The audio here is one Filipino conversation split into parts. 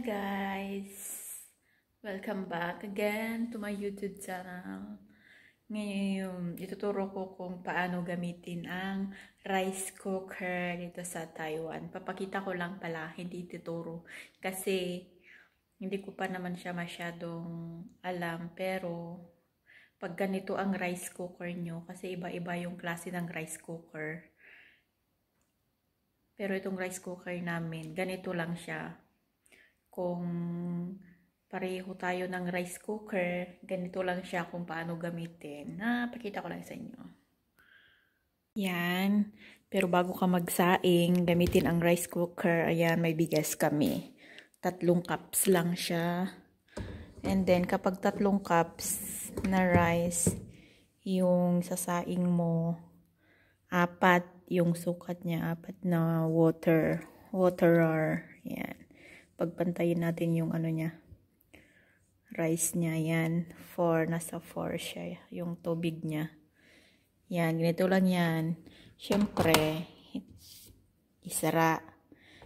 Hi guys! Welcome back again to my YouTube channel. Ngayon, ituturo ko kung paano gamitin ang rice cooker dito sa Taiwan. Papakita ko lang pala, hindi ituturo. Kasi, hindi ko pa naman siya masyadong alam. Pero, pag ganito ang rice cooker nyo, kasi iba-iba yung klase ng rice cooker. Pero itong rice cooker namin, ganito lang siya kung pareho tayo ng rice cooker, ganito lang siya kung paano gamitin. Na, pakita ko lang sa inyo. Yan. Pero bago ka magsaing, gamitin ang rice cooker. Ayan, may bigas kami. Tatlong cups lang siya. And then, kapag tatlong cups na rice, yung sasaing mo, apat yung sukat niya, apat na water, waterer. Yan pagpantayin natin yung ano niya rice niya yan for nasa 4 siya yung tubig niya yan ganito lang yan syempre isara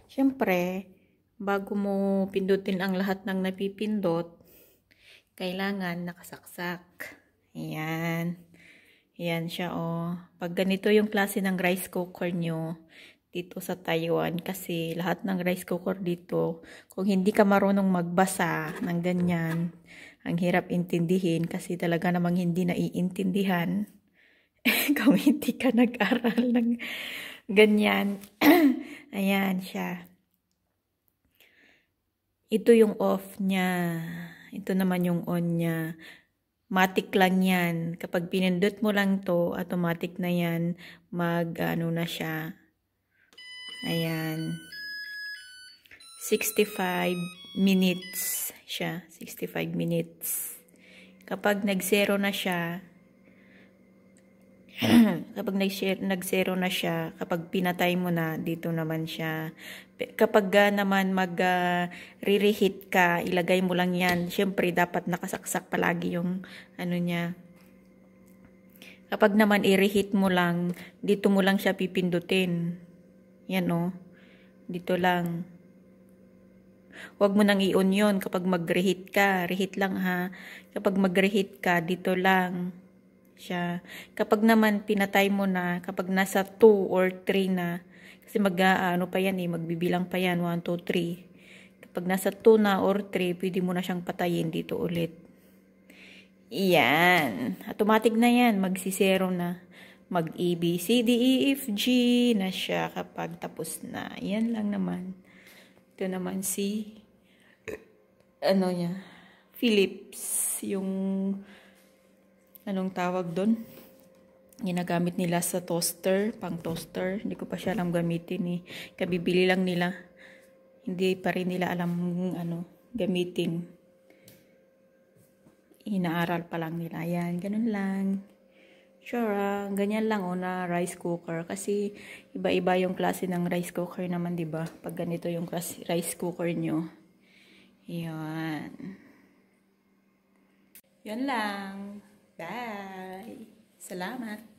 syempre bago mo pindutin ang lahat ng napipindot kailangan nakasaksak ayan ayan siya oh pag ganito yung klase ng rice cooker nyo dito sa Taiwan kasi lahat ng rice cooker dito, kung hindi ka marunong magbasa ng ganyan, ang hirap intindihin kasi talaga namang hindi naiintindihan kung hindi ka nag-aral ng ganyan. Ayan siya. Ito yung off niya. Ito naman yung on niya. Matic lang yan. Kapag pinindot mo lang to, automatic na yan. Mag, ano na siya, Ayan. 65 minutes siya. 65 minutes. Kapag nag-zero na siya, kapag nag-zero na siya, kapag pinatay mo na, dito naman siya. Kapag uh, naman mag-reheat ah, uh, ka, ilagay mo lang yan. Siyempre, dapat nakasaksak palagi yung ano niya. Kapag naman i-reheat mo lang, dito mo lang siya pipindutin. Yan o. Oh. Dito lang. Huwag mo nang i-on yun kapag mag-reheat ka. Reheat lang ha. Kapag mag-reheat ka, dito lang siya. Kapag naman pinatay mo na, kapag nasa 2 or 3 na, kasi mag ano pa yan eh, magbibilang pa yan, 1, 2, 3. Kapag nasa 2 na or 3, pwede mo na siyang patayin dito ulit. Iyan. Automatic na yan. Magsisero na mag A, B, C, D, E, F, G na siya kapag tapos na. Yan lang naman. Ito naman si ano niya, Philips, yung anong tawag doon? Ginagamit nila sa toaster, pang toaster. Hindi ko pa siya alam gamitin eh. Kabibili lang nila. Hindi pa rin nila alam ano, gamitin. Inaaral pa lang nila. Ayan, ganun lang. Sure, ah, ganyan lang o oh, na rice cooker. Kasi iba-iba yung klase ng rice cooker naman, ba diba? Pag ganito yung rice cooker nyo. Yan. Yan lang. Bye! Salamat!